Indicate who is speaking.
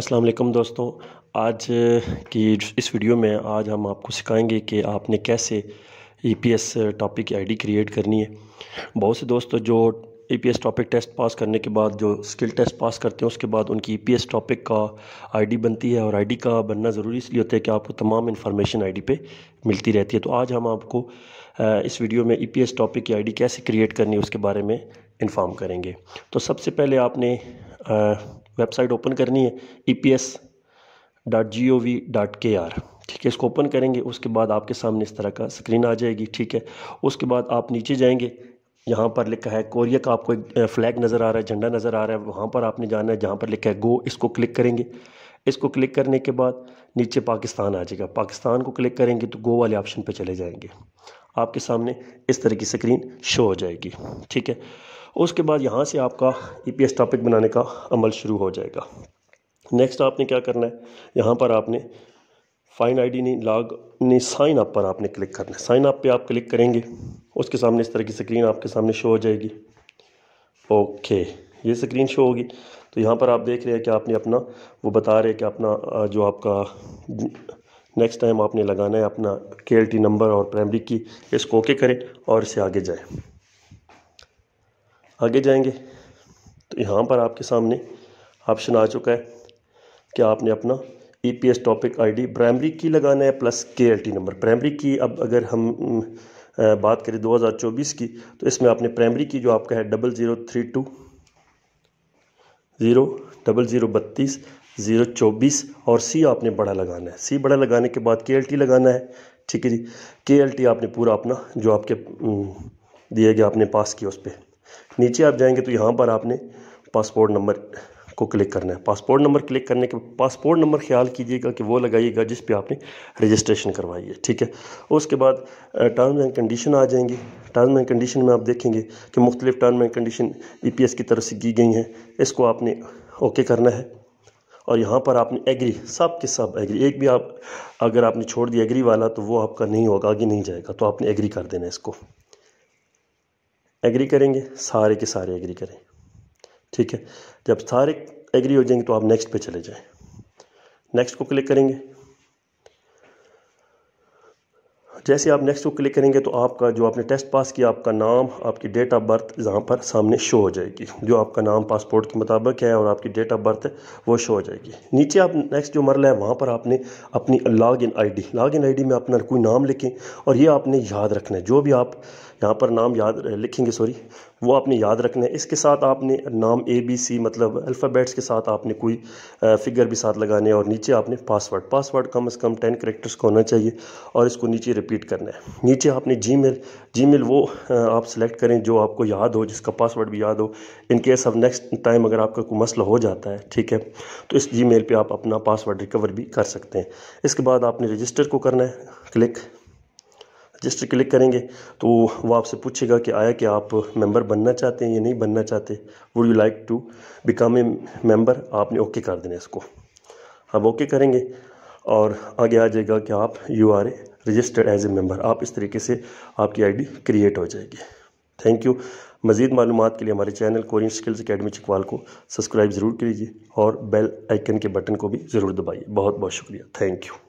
Speaker 1: السلام علیکم دوستوں آج کی اس ویڈیو میں آج ہم آپ کو سکھائیں گے کہ آپ نے کیسے E P S topic I D create کرنی ہے بہت سے دوست جو E P S topic test pass کرنے کے بعد جو سکل ٹیسٹ پاس کرتے ہیں اس کے بعد ان کی ای پی ایس ٹاپک کا آئی ڈی بنتی ہے اور آئی ڈی کا بننا ضروری اس لیے ہوتا ہے کہ آپ کو تمام انفارمیشن آئی ڈی پہ ملتی رہتی ہے تو آج ہم آپ کو اس ویڈیو میں ای پی ایس ٹاپک کی آئی ڈی کیسے کریٹ کرنی ہے اس کے بارے میں انفارم کریں گے تو سب سے پہلے آپ نے ویب سائٹ اوپن کرنی ہے E P S dot G O V dot K R ٹھیک ہے اس کو اوپن کریں گے اس کے بعد آپ کے سامنے اس طرح کا سکرین آ جائے گی ٹھیک ہے اس کے بعد آپ نیچے جائیں گے یہاں پر لکھا ہے کوریا کا آپ کو ایک فلیگ نظر آ رہا ہے جھنڈا نظر آ رہا ہے وہاں پر آپ نے جانا ہے جہاں پر لکھا ہے گو اس کو کلک کریں گے اس کو کلک کرنے کے بعد نیچے پاکستان آ جائے گا پاکستان کو کلک کریں گے تو گو والے آپشن پہ چلے جائیں گے آپ کے سامنے اس طرح کی سکرین شو ہو جائے گی ٹھیک ہے اس کے بعد یہاں سے آپ کا ای پی ایس ٹاپک بنانے کا عمل شروع ہو جائے گا نیکسٹ آپ نے کیا کرنا ہے یہاں پر آپ نے فائن آئی ڈی نہیں لاگ نہیں سائن اپ پر آپ نے کلک کرنا ہے سائن اپ پہ آپ کلک کریں گے اس کے سامنے اس طرح کی سکرین آپ کے سامنے شو ہو جائے گی اوکے یہ سکرین شو ہوگی تو یہاں پر آپ دیکھ رہے ہیں کہ آپ نے اپنا وہ بتا رہے کہ اپنا جو آپ کا نیکسٹ ٹائم آپ نے لگانا ہے اپنا کے ایل ٹی نمبر اور پرائمری کی اس کو اوکے کریں اور اسے آگے جائیں آگے جائیں گے تو یہاں پر آپ کے سامنے آپشن آ چکا ہے کہ آپ نے اپنا E P S topic I D primary کی لگانا ہے پلس کے L T number primary key اب اگر ہم بات کریں دو ہزار چوبیس کی تو اس میں آپ نے پرائمری کی جو آپ کا ہے double zero three two zero double zero بتیس زیرو چوبیس اور سی آپ نے بڑا لگانا ہے سی بڑا لگانے کے بعد کے ایل ٹی لگانا ہے ٹھیک ہے جی کے ایل ٹی آپ نے پورا اپنا جو آپ کے دیا گیا آپ نے پاس کیا اس پہ نیچے آپ جائیں گے تو یہاں پر آپ نے پاسپورٹ نمبر کو کلک کرنا ہے پاسپورٹ نمبر کلک کرنے کے پاسپورٹ نمبر خیال کیجیے گا کہ وہ لگائیے گا جس پہ آپ نے رجسٹریشن ہے ٹھیک ہے اس کے بعد ٹرمز اینڈ کنڈیشن آ جائیں گے ٹرمز اینڈ کنڈیشن میں آپ دیکھیں گے کہ مختلف term and condition E P S کی طرف سے کی گئی ہیں اس کو آپ نے اوکے کرنا ہے اور یہاں پر آپ نے ایگری سب کے سب ایگری ایک بھی آپ اگر آپ نے چھوڑ دیا ایگری والا تو وہ آپ کا نہیں ہوگا آگے نہیں جائے گا تو آپ نے ایگری کر دینا اس کو ایگری کریں گے سارے کے سارے ایگری کریں ٹھیک ہے جب سارے ایگری ہو جائیں گے تو آپ نیکسٹ پہ چلے جائیں نیکسٹ کو کلک کریں گے جیسے آپ نیکسٹ کلک کریں گے تو آپ کا جو آپ نے ٹیسٹ پاس کیا آپ کا نام آپ کی ڈیٹ آف برتھ یہاں پر سامنے شو ہو جائے گی جو آپ کا نام پاسپورٹ کے مطابق ہے اور آپ کی ڈیٹ آف برتھ ہے وہ شو ہو جائے گی نیچے آپ نیکسٹ جو مرلہ ہے وہاں پر آپ نے اپنی log in I D log in I D میں اپنا کوئی نام لکھیں اور یہ آپ نے یاد رکھنا ہے جو بھی آپ یہاں پر نام یاد لکھیں گے سوری وہ آپ نے یاد رکھنا ہے اس کے ساتھ آپ نے نام اے بی سی مطلب الفابیٹس کے ساتھ آپ نے کوئی فگر بھی ساتھ لگانے اور نیچے آپ نے پاسورڈ پاسورڈ کم از کم ٹین کریکٹرس کا ہونا چاہیے اور اس کو نیچے رپیٹ کرنا ہے نیچے آپ نے جی میل جی میل وہ آپ سلیکٹ کریں جو آپ کو یاد ہو جس کا پاسورڈ بھی یاد ہو in case of next time اگر آپ کا کوئی مسئلہ ہو جاتا ہے ٹھیک ہے تو اس جی میل پہ آپ اپنا پاسورڈ ریکور بھی کر سکتے ہیں اس کے بعد آپ نے رجسٹر کو کرنا ہے کلک رجسٹر کلک کریں گے تو وہ آپ سے پوچھے گا کہ آیا کہ آپ ممبر بننا چاہتے ہیں یا نہیں بننا چاہتے would you like to become a member آپ نے اوکے کر دینا اس کو اب اوکے کریں گے اور آگے آ جائے گا کہ آپ you are a registered as a member آپ اس طریقے سے آپ کی آئی ڈی کریٹ ہو جائے گی تھینک یو مزید معلومات کے لیے ہمارے channel Korean skills academy Chakwal کو سبسکرائب ضرور کیجیے اور بیل آئکن کے بٹن کو بھی ضرور دبائیے بہت بہت شکریہ تھینک یو